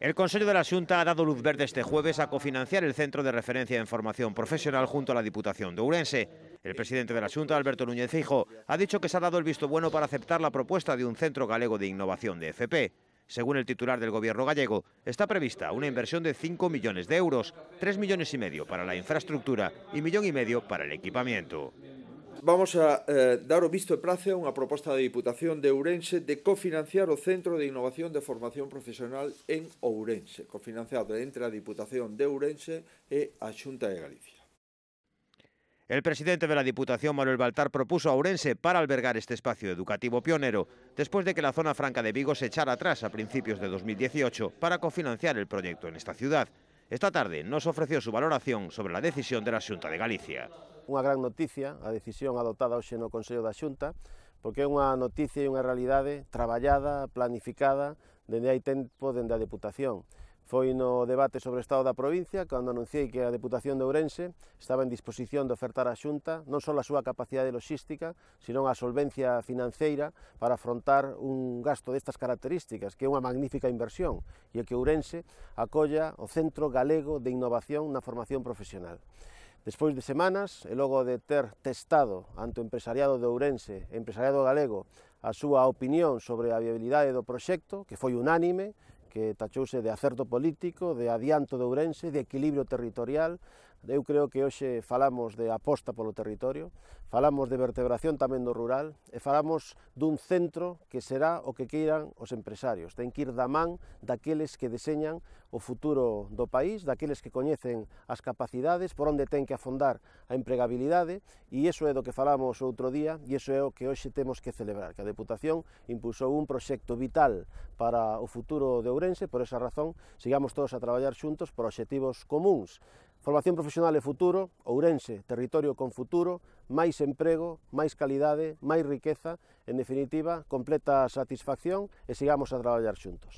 El Consejo de la Junta ha dado luz verde este jueves a cofinanciar el Centro de Referencia en Formación Profesional junto a la Diputación de Ourense. El presidente de la Junta, Alberto Núñez Fijo, ha dicho que se ha dado el visto bueno para aceptar la propuesta de un Centro Galego de Innovación de FP. Según el titular del gobierno gallego, está prevista una inversión de 5 millones de euros, 3 millones y medio para la infraestructura y millón y medio para el equipamiento. Vamos a eh, dar o visto e prace a unha proposta da Diputación de Ourense de cofinanciar o Centro de Innovación de Formación Profesional en Ourense, cofinanciado entre a Diputación de Ourense e a Xunta de Galicia. El presidente de la Diputación, Manuel Baltar, propuso a Ourense para albergar este espacio educativo pionero, después de que la zona franca de Vigo se echara atrás a principios de 2018 para cofinanciar el proyecto en esta ciudad. Esta tarde nos ofreció su valoración sobre la decisión de la Xunta de Galicia. Unha gran noticia a decisión adoptada hoxe no Consello da Xunta, porque é unha noticia e unha realidade traballada, planificada, dende hai tempo dende a Deputación. Foi no debate sobre o estado da provincia cando anunciei que a Deputación de Ourense estaba en disposición de ofertar á Xunta non só a súa capacidade logística, sino a solvencia financeira para afrontar un gasto destas características, que é unha magnífica inversión, e que Ourense acolla o Centro Galego de Innovación na Formación Profesional. Despois de semanas, e logo de ter testado ante o empresariado de Ourense e empresariado galego a súa opinión sobre a viabilidade do proxecto, que foi unánime, que tachouse de acerto político, de adianto de Ourense, de equilibrio territorial, Eu creo que hoxe falamos de aposta polo territorio, falamos de vertebración tamén do rural e falamos dun centro que será o que queiran os empresarios. Ten que ir da man daqueles que deseñan o futuro do país, daqueles que coñecen as capacidades, por onde ten que afondar a empregabilidade e iso é do que falamos outro día e iso é o que hoxe temos que celebrar, que a Deputación impulsou un proxecto vital para o futuro de Ourense, por esa razón sigamos todos a traballar xuntos por obxectivos comuns, Formación profesional e futuro, Ourense, territorio con futuro, máis emprego, máis calidade, máis riqueza, en definitiva, completa satisfacción e sigamos a traballar xuntos.